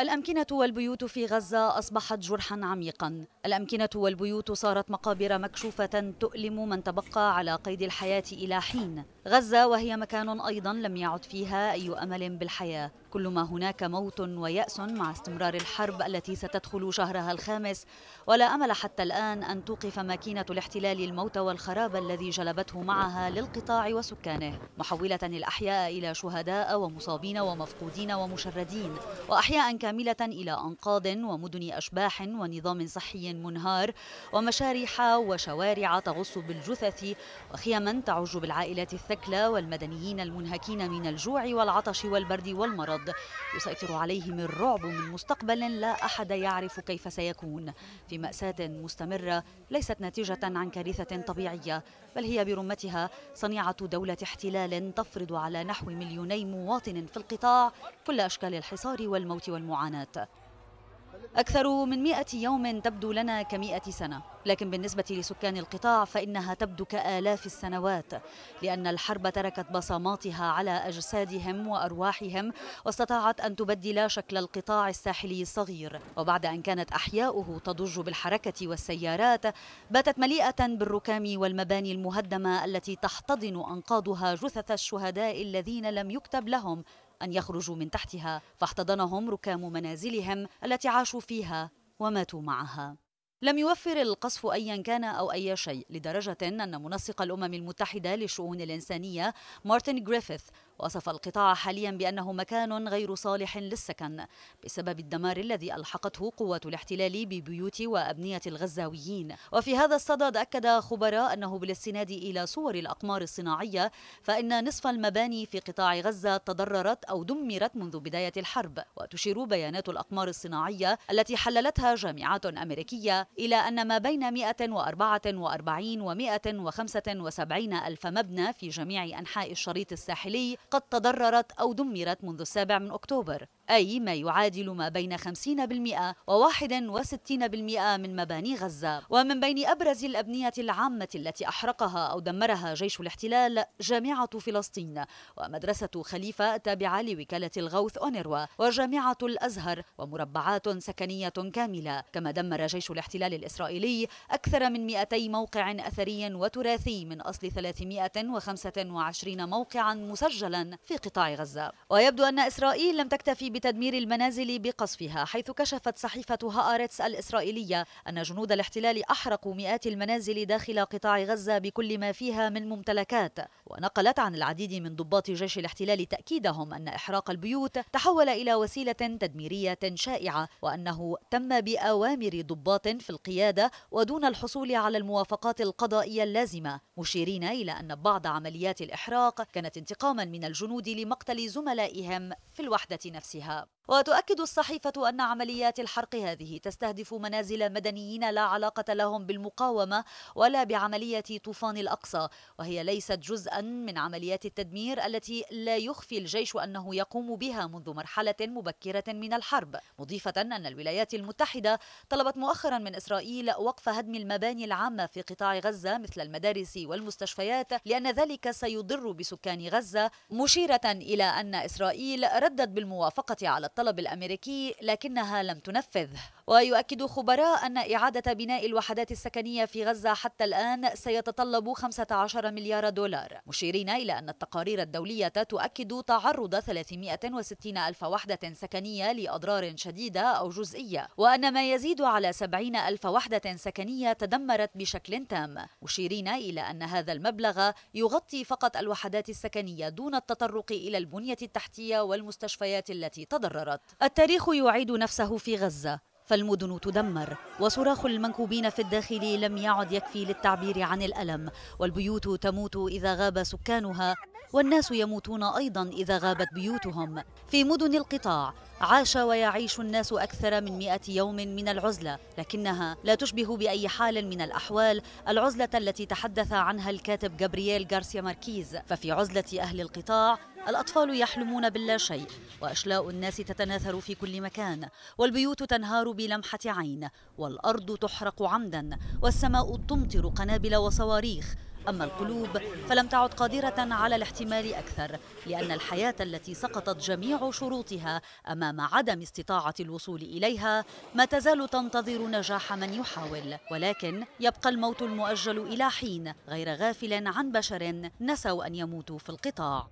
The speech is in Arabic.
الأمكنة والبيوت في غزة أصبحت جرحا عميقا الأمكنة والبيوت صارت مقابر مكشوفة تؤلم من تبقى على قيد الحياة إلى حين غزة وهي مكان أيضا لم يعد فيها أي أمل بالحياة كلما هناك موت ويأس مع استمرار الحرب التي ستدخل شهرها الخامس ولا أمل حتى الآن أن توقف ماكينة الاحتلال الموت والخراب الذي جلبته معها للقطاع وسكانه محولة الأحياء إلى شهداء ومصابين ومفقودين ومشردين وأحياء كاملة إلى أنقاض ومدن أشباح ونظام صحي منهار ومشارح وشوارع تغص بالجثث وخيما تعج بالعائلات الثكلى والمدنيين المنهكين من الجوع والعطش والبرد والمرض المرض يسيطر عليهم الرعب من مستقبل لا أحد يعرف كيف سيكون في مأساة مستمرة ليست ناتجة عن كارثة طبيعية بل هي برمتها صنيعة دولة احتلال تفرض على نحو مليوني مواطن في القطاع كل أشكال الحصار والموت والمعاناة أكثر من مئة يوم تبدو لنا كمئة سنة لكن بالنسبة لسكان القطاع فإنها تبدو كآلاف السنوات لأن الحرب تركت بصماتها على أجسادهم وأرواحهم واستطاعت أن تبدل شكل القطاع الساحلي الصغير وبعد أن كانت أحياؤه تضج بالحركة والسيارات باتت مليئة بالركام والمباني المهدمة التي تحتضن أنقاضها جثث الشهداء الذين لم يكتب لهم أن يخرجوا من تحتها فاحتضنهم ركام منازلهم التي عاشوا فيها وماتوا معها لم يوفر القصف أيا كان أو أي شيء لدرجة أن منسق الأمم المتحدة للشؤون الإنسانية مارتن جريفيث وصف القطاع حاليا بأنه مكان غير صالح للسكن بسبب الدمار الذي ألحقته قوات الاحتلال ببيوت وأبنية الغزاويين وفي هذا الصدد أكد خبراء أنه بالاستناد إلى صور الأقمار الصناعية فإن نصف المباني في قطاع غزة تضررت أو دمرت منذ بداية الحرب وتشير بيانات الأقمار الصناعية التي حللتها جامعات أمريكية إلى أن ما بين 144 و 175 ألف مبنى في جميع أنحاء الشريط الساحلي قد تضررت أو دمرت منذ السابع من أكتوبر أي ما يعادل ما بين 50% و 61% من مباني غزة ومن بين أبرز الأبنية العامة التي أحرقها أو دمرها جيش الاحتلال جامعة فلسطين ومدرسة خليفة التابعة لوكالة الغوث أونروا وجامعة الأزهر ومربعات سكنية كاملة كما دمر جيش الاحتلال الإسرائيلي أكثر من 200 موقع أثري وتراثي من أصل 325 موقعا مسجلا في قطاع غزة ويبدو أن إسرائيل لم تكتفي بتدمير المنازل بقصفها حيث كشفت صحيفة هآرتس الإسرائيلية أن جنود الاحتلال أحرقوا مئات المنازل داخل قطاع غزة بكل ما فيها من ممتلكات ونقلت عن العديد من ضباط جيش الاحتلال تأكيدهم أن إحراق البيوت تحول إلى وسيلة تدميرية شائعة وأنه تم بأوامر ضباط في القيادة ودون الحصول على الموافقات القضائية اللازمة مشيرين إلى أن بعض عمليات الإحراق كانت انتقاما من الجنود لمقتل زملائهم في الوحدة نفسها help وتؤكد الصحيفة أن عمليات الحرق هذه تستهدف منازل مدنيين لا علاقة لهم بالمقاومة ولا بعملية طوفان الأقصى وهي ليست جزءا من عمليات التدمير التي لا يخفي الجيش أنه يقوم بها منذ مرحلة مبكرة من الحرب مضيفة أن الولايات المتحدة طلبت مؤخرا من إسرائيل وقف هدم المباني العامة في قطاع غزة مثل المدارس والمستشفيات لأن ذلك سيضر بسكان غزة مشيرة إلى أن إسرائيل ردت بالموافقة على الطلب الطلب الأمريكي لكنها لم تنفذ ويؤكد خبراء أن إعادة بناء الوحدات السكنية في غزة حتى الآن سيتطلب 15 مليار دولار مشيرين إلى أن التقارير الدولية تؤكد تعرض 360 ألف وحدة سكنية لأضرار شديدة أو جزئية وأن ما يزيد على 70 ألف وحدة سكنية تدمرت بشكل تام مشيرين إلى أن هذا المبلغ يغطي فقط الوحدات السكنية دون التطرق إلى البنية التحتية والمستشفيات التي تضررت انهارت التاريخ يعيد نفسه في غزة فالمدن تدمر وصراخ المنكوبين في الداخل لم يعد يكفي للتعبير عن الألم والبيوت تموت إذا غاب سكانها والناس يموتون أيضا إذا غابت بيوتهم في مدن القطاع عاش ويعيش الناس أكثر من مئة يوم من العزلة لكنها لا تشبه بأي حال من الأحوال العزلة التي تحدث عنها الكاتب جابرييل غارسيا ماركيز ففي عزلة أهل القطاع الأطفال يحلمون باللا شيء وأشلاء الناس تتناثر في كل مكان والبيوت تنهار بلمحة عين والأرض تحرق عمدا والسماء تمطر قنابل وصواريخ أما القلوب فلم تعد قادرة على الاحتمال أكثر لأن الحياة التي سقطت جميع شروطها أمام عدم استطاعة الوصول إليها ما تزال تنتظر نجاح من يحاول ولكن يبقى الموت المؤجل إلى حين غير غافل عن بشر نسوا أن يموتوا في القطاع